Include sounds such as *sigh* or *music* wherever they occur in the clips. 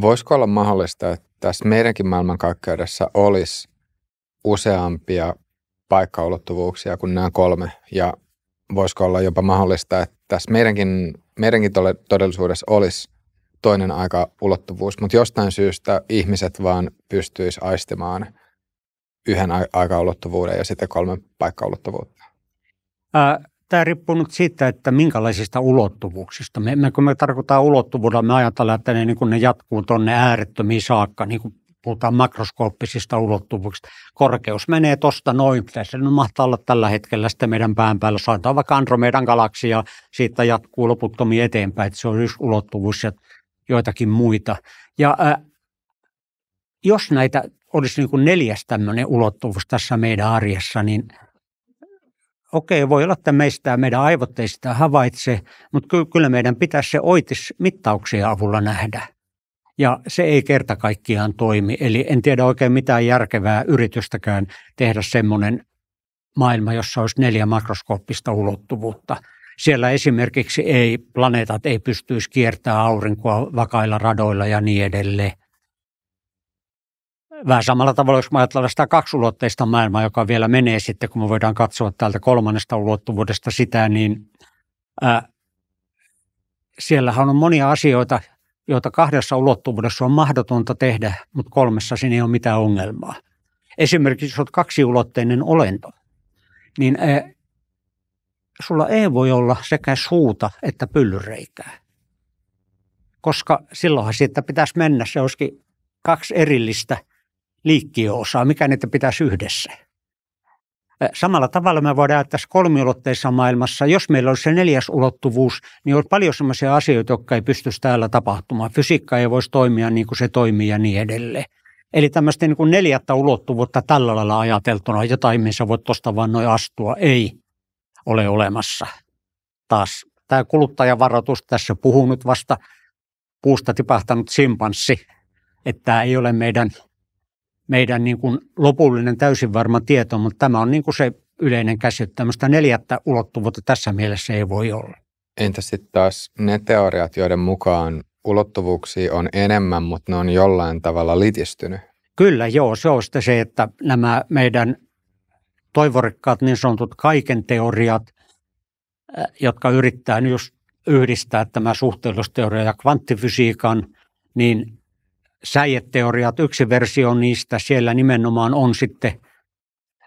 Voisiko olla mahdollista, että tässä meidänkin maailmankaikkeudessa olisi useampia paikkaulottuvuuksia kuin nämä kolme? Ja voisiko olla jopa mahdollista, että tässä meidänkin, meidänkin todellisuudessa olisi toinen aika ulottuvuus, mutta jostain syystä ihmiset vaan pystyisi aistimaan yhden aikaulottuvuuden ja sitten kolme paikkaulottuvuutta? Äh, tämä riippuu nyt siitä, että minkälaisista ulottuvuuksista. Me, me kun me tarkoitaan ulottuvuudella, me ajatellaan, että ne, niin kun ne jatkuu tuonne äärettömiin saakka, niin kuin puhutaan makroskooppisista ulottuvuuksista. Korkeus menee tuosta noin, tässä on mahtaa olla tällä hetkellä sitten meidän pään päällä. Sanotaan vaikka Andromedan galaksia, ja siitä jatkuu loputtomiin eteenpäin, että se on yksi ulottuvuus ja joitakin muita. Ja ää, jos näitä olisi niin kuin neljäs tämmöinen ulottuvuus tässä meidän arjessa, niin – okei, voi olla, että meistä meidän aivot ei sitä havaitse, mutta kyllä meidän pitäisi se oitis mittauksien avulla nähdä. Ja se ei kerta kaikkiaan toimi. Eli en tiedä oikein mitään järkevää yritystäkään tehdä semmoinen maailma, jossa olisi neljä makroskooppista ulottuvuutta. Siellä esimerkiksi ei, planeetat ei pystyisi kiertämään aurinkoa vakailla radoilla ja niin edelleen. Vähän samalla tavalla, jos ajatellaan sitä kaksulotteista maailmaa, joka vielä menee sitten, kun me voidaan katsoa täältä kolmannesta ulottuvuudesta sitä, niin ää, siellähän on monia asioita, joita kahdessa ulottuvuudessa on mahdotonta tehdä, mutta kolmessa siinä ei ole mitään ongelmaa. Esimerkiksi jos olet kaksiulotteinen olento, niin ää, sulla ei voi olla sekä suuta että pyllyreikää, koska silloinhan siitä pitäisi mennä se olisikin kaksi erillistä – liikkiöosaa, mikä niitä pitäisi yhdessä. Samalla tavalla me voidaan ajatella tässä kolmiulotteisessa maailmassa, jos meillä olisi se neljäs ulottuvuus, niin on paljon sellaisia asioita, jotka ei pystyisi täällä tapahtumaan. Fysiikka ei voisi toimia niin kuin se toimii ja niin edelleen. Eli tämmöistä niin kuin neljättä ulottuvuutta tällä lailla ajateltuna, jotain missä voit tuosta vaan noin astua, ei ole olemassa. Taas tämä kuluttajavaroitus tässä puhunut vasta puusta tipahtanut simpanssi, että tämä ei ole meidän meidän niin kuin lopullinen täysin varma tieto, mutta tämä on niin kuin se yleinen käsitys. Tämmöistä neljättä ulottuvuutta tässä mielessä ei voi olla. Entä sitten taas ne teoriat, joiden mukaan ulottuvuuksia on enemmän, mutta ne on jollain tavalla litistynyt? Kyllä, joo. Se on sitten se, että nämä meidän toivorikkaat niin sanotut kaiken teoriat, eh, jotka yrittää just yhdistää tämä suhteellusteoria ja kvanttifysiikan, niin säieteoriat, yksi versio niistä, siellä nimenomaan on sitten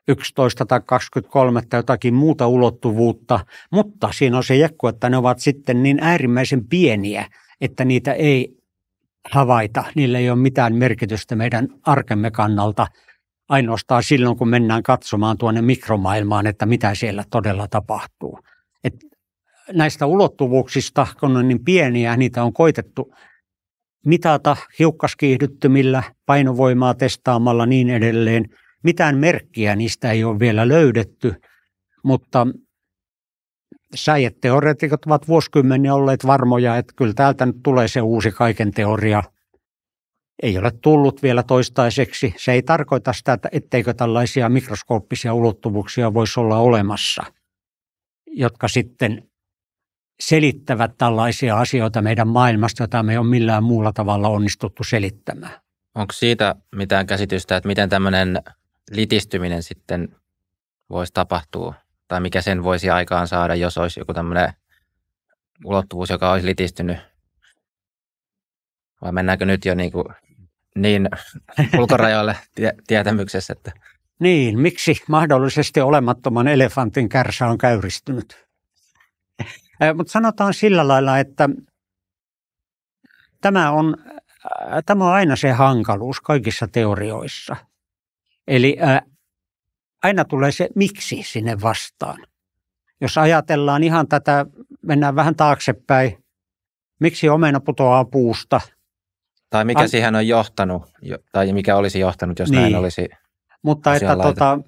11 tai 23 tai jotakin muuta ulottuvuutta, mutta siinä on se jekku, että ne ovat sitten niin äärimmäisen pieniä, että niitä ei havaita, niillä ei ole mitään merkitystä meidän arkemme kannalta, ainoastaan silloin, kun mennään katsomaan tuonne mikromaailmaan, että mitä siellä todella tapahtuu. Et näistä ulottuvuuksista, kun on niin pieniä, niitä on koitettu mitata hiukkaskiihdyttimillä, painovoimaa testaamalla niin edelleen. Mitään merkkiä niistä ei ole vielä löydetty, mutta säieteoreetikot ovat vuosikymmeniä olleet varmoja, että kyllä täältä nyt tulee se uusi kaiken teoria. Ei ole tullut vielä toistaiseksi. Se ei tarkoita sitä, etteikö tällaisia mikroskooppisia ulottuvuuksia voisi olla olemassa, jotka sitten selittävät tällaisia asioita meidän maailmasta, joita me ei ole millään muulla tavalla onnistuttu selittämään. Onko siitä mitään käsitystä, että miten tämmöinen litistyminen sitten voisi tapahtua? Tai mikä sen voisi aikaan saada, jos olisi joku tämmöinen ulottuvuus, joka olisi litistynyt? Vai mennäänkö nyt jo niin, kuin niin ulkorajoille tietämyksessä? Että... Niin, miksi mahdollisesti olemattoman elefantin kärsä on käyristynyt? Mutta sanotaan sillä lailla, että tämä on, tämä on aina se hankaluus kaikissa teorioissa. Eli aina tulee se miksi sinne vastaan. Jos ajatellaan ihan tätä, mennään vähän taaksepäin, miksi omena putoaa puusta. Tai mikä An... siihen on johtanut, tai mikä olisi johtanut, jos niin. näin olisi. Mutta että tota,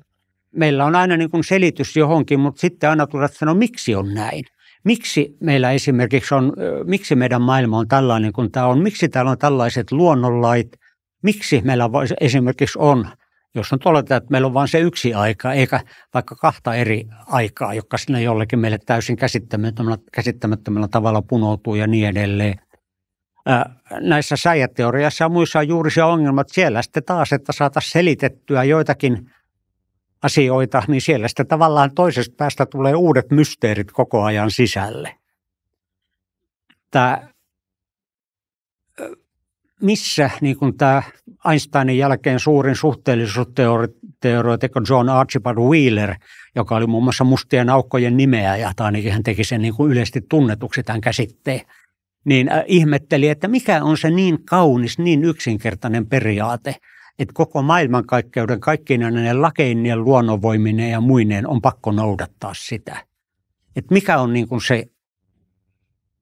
meillä on aina niin kuin selitys johonkin, mutta sitten aina tulee sanoa, miksi on näin. Miksi meillä esimerkiksi on, miksi meidän maailma on tällainen kuin tämä on? Miksi täällä on tällaiset luonnonlait? Miksi meillä esimerkiksi on, jos on oletetaan, että meillä on vain se yksi aika, eikä vaikka kahta eri aikaa, jotka sinne jollekin meille täysin käsittämättömällä, käsittämättömällä tavalla punoutuu ja niin edelleen näissä säijäteoriassa ja muissa on juuri se ongelma, että siellä sitten taas, että saataisiin selitettyä joitakin asioita, niin siellä sitä tavallaan toisesta päästä tulee uudet mysteerit koko ajan sisälle. Tämä, missä niin kuin tämä Einsteinin jälkeen suurin suhteellisuusteoreetikko John Archibald Wheeler, joka oli muun muassa mustien aukkojen nimeä, ja ainakin hän teki sen niin kuin yleisesti tunnetuksi tämän käsitteen, niin ihmetteli, että mikä on se niin kaunis, niin yksinkertainen periaate – että koko maailmankaikkeuden kaikkien näiden lakeinien, luonnonvoiminen ja muineen on pakko noudattaa sitä. Et mikä on niin kuin se,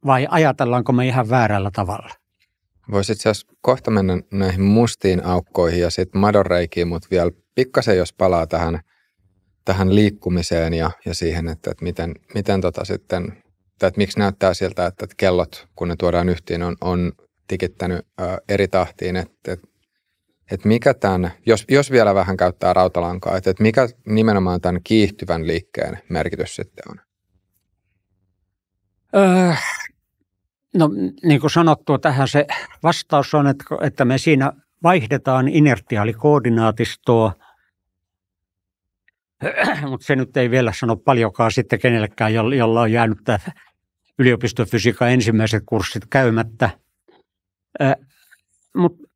vai ajatellaanko me ihan väärällä tavalla? Voisi itse asiassa kohta mennä näihin mustiin aukkoihin ja sitten madonreikiin, mutta vielä pikkasen, jos palaa tähän, tähän liikkumiseen ja, ja siihen, että, että miten, miten tota sitten, tai että miksi näyttää siltä, että, että kellot, kun ne tuodaan yhtiin, on, on tikittänyt ää, eri tahtiin, että, että että mikä tämän, jos, jos vielä vähän käyttää rautalankaa, että, että mikä nimenomaan tämän kiihtyvän liikkeen merkitys sitten on? Öö, no niin kuin sanottu, tähän se vastaus on, että, että me siinä vaihdetaan inertiaalikoordinaatistoa, *clears throat* mutta se nyt ei vielä sano paljonkaan sitten kenellekään, jolla on jäänyt tämä yliopistofysiikan ensimmäiset kurssit käymättä. Öh, mutta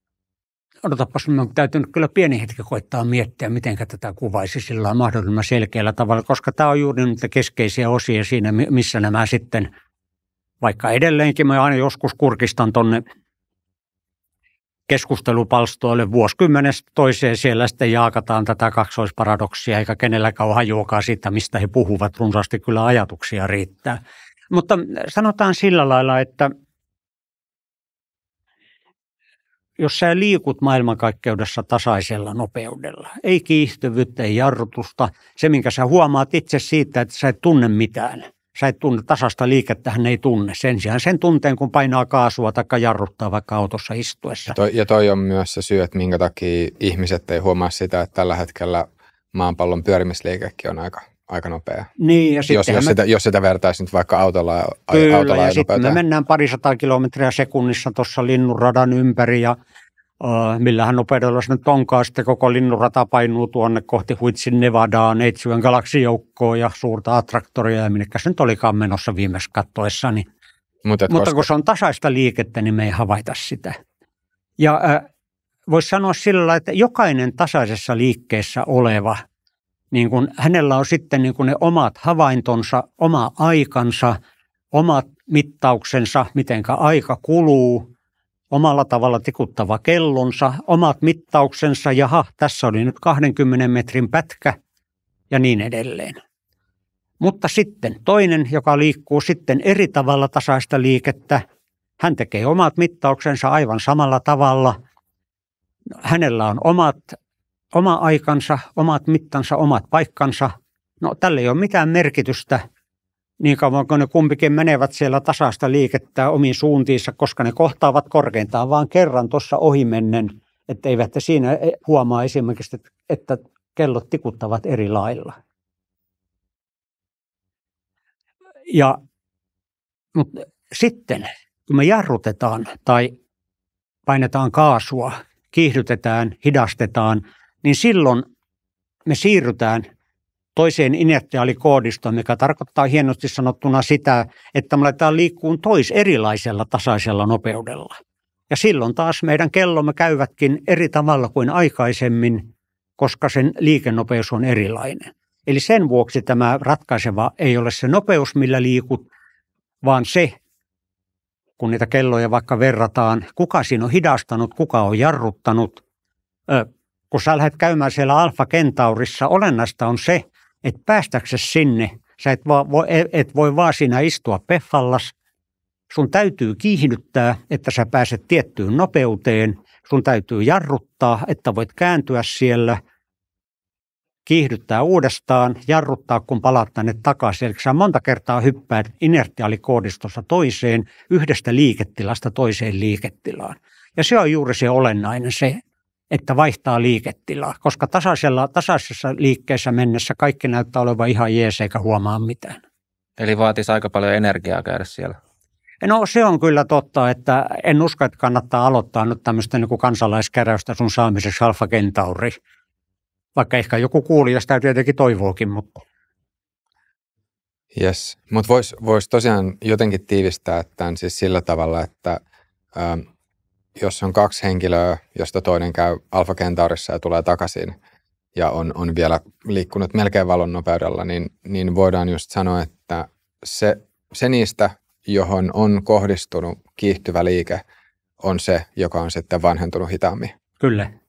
odotapas, minun täytyy nyt kyllä pieni hetki koittaa miettiä, miten tätä kuvaisi sillä mahdollisimman selkeällä tavalla, koska tämä on juuri niitä keskeisiä osia siinä, missä nämä sitten, vaikka edelleenkin mä aina joskus kurkistan tonne keskustelupalstoille vuosikymmenestä toiseen siellä sitten jaakataan tätä kaksoisparadoksia, eikä kenelläkään ole hajuakaan siitä, mistä he puhuvat. Runsaasti kyllä ajatuksia riittää. Mutta sanotaan sillä lailla, että – jos sä liikut maailmankaikkeudessa tasaisella nopeudella, ei kiihtyvyyttä, ei jarrutusta, se minkä sä huomaat itse siitä, että sä et tunne mitään. Sä et tunne tasasta liikettä, hän ei tunne. Sen sijaan sen tunteen, kun painaa kaasua tai jarruttaa vaikka autossa istuessa. Ja toi, ja toi on myös se syy, että minkä takia ihmiset ei huomaa sitä, että tällä hetkellä maanpallon pyörimisliikekin on aika aika nopea. Niin, ja jos, jos, me... sitä, jos sitä vertaisi nyt vaikka autolla, Kyllä, autolla ja sitten me mennään parisataa kilometriä sekunnissa tuossa linnunradan ympäri ja äh, millähän nopeudella se nyt onkaan, sitten koko linnunrata painuu tuonne kohti Huitsin Nevadaan, Neitsyön galaksijoukkoon ja suurta attraktoria ja minnekä se nyt olikaan menossa viimeisessä kattoessa. Niin. Mutta, Mutta koska... kun se on tasaista liikettä, niin me ei havaita sitä. Ja äh, voisi sanoa sillä lailla, että jokainen tasaisessa liikkeessä oleva – niin kun hänellä on sitten niin kun ne omat havaintonsa, oma aikansa, omat mittauksensa, mitenkä aika kuluu, omalla tavalla tikuttava kellonsa, omat mittauksensa, jaha, tässä oli nyt 20 metrin pätkä ja niin edelleen. Mutta sitten toinen, joka liikkuu sitten eri tavalla tasaista liikettä, hän tekee omat mittauksensa aivan samalla tavalla. Hänellä on omat oma aikansa, omat mittansa, omat paikkansa. No tällä ei ole mitään merkitystä niin kauan kuin ne kumpikin menevät siellä tasasta liikettä omiin suuntiinsa, koska ne kohtaavat korkeintaan vaan kerran tuossa ohimennen, että eivät siinä huomaa esimerkiksi, että kellot tikuttavat eri lailla. Ja, mutta sitten, kun me jarrutetaan tai painetaan kaasua, kiihdytetään, hidastetaan, niin silloin me siirrytään toiseen inertiaalikoodistoon, mikä tarkoittaa hienosti sanottuna sitä, että me laitetaan liikkuun tois erilaisella tasaisella nopeudella. Ja silloin taas meidän kellomme käyvätkin eri tavalla kuin aikaisemmin, koska sen liikennopeus on erilainen. Eli sen vuoksi tämä ratkaiseva ei ole se nopeus, millä liikut, vaan se, kun niitä kelloja vaikka verrataan, kuka siinä on hidastanut, kuka on jarruttanut, kun sä lähdet käymään siellä Alfa Kentaurissa, olennaista on se, että päästäksesi sinne, sä et, voi, et voi vaan siinä istua peffallas. Sun täytyy kiihdyttää, että sä pääset tiettyyn nopeuteen. Sun täytyy jarruttaa, että voit kääntyä siellä, kiihdyttää uudestaan, jarruttaa, kun palaat tänne takaisin. Eli sä monta kertaa hyppäät inertiaalikoodistosta toiseen, yhdestä liiketilasta toiseen liiketilaan. Ja se on juuri se olennainen, se että vaihtaa liiketilaa, koska tasaisella, tasaisessa liikkeessä mennessä kaikki näyttää olevan ihan jees eikä huomaa mitään. Eli vaatisi aika paljon energiaa käydä siellä. No se on kyllä totta, että en usko, että kannattaa aloittaa nyt tämmöistä niin kansalaiskäräystä sun saamiseksi Alfa Kentauri. Vaikka ehkä joku kuulija sitä tietenkin toivookin, mutta... Yes, mutta voisi vois tosiaan jotenkin tiivistää tämän siis sillä tavalla, että ähm, jos on kaksi henkilöä, josta toinen käy Alfa Centaurissa ja tulee takaisin ja on, on vielä liikkunut melkein valon nopeudella, niin, niin voidaan just sanoa, että se, se niistä, johon on kohdistunut kiihtyvä liike, on se, joka on sitten vanhentunut hitaammin. Kyllä.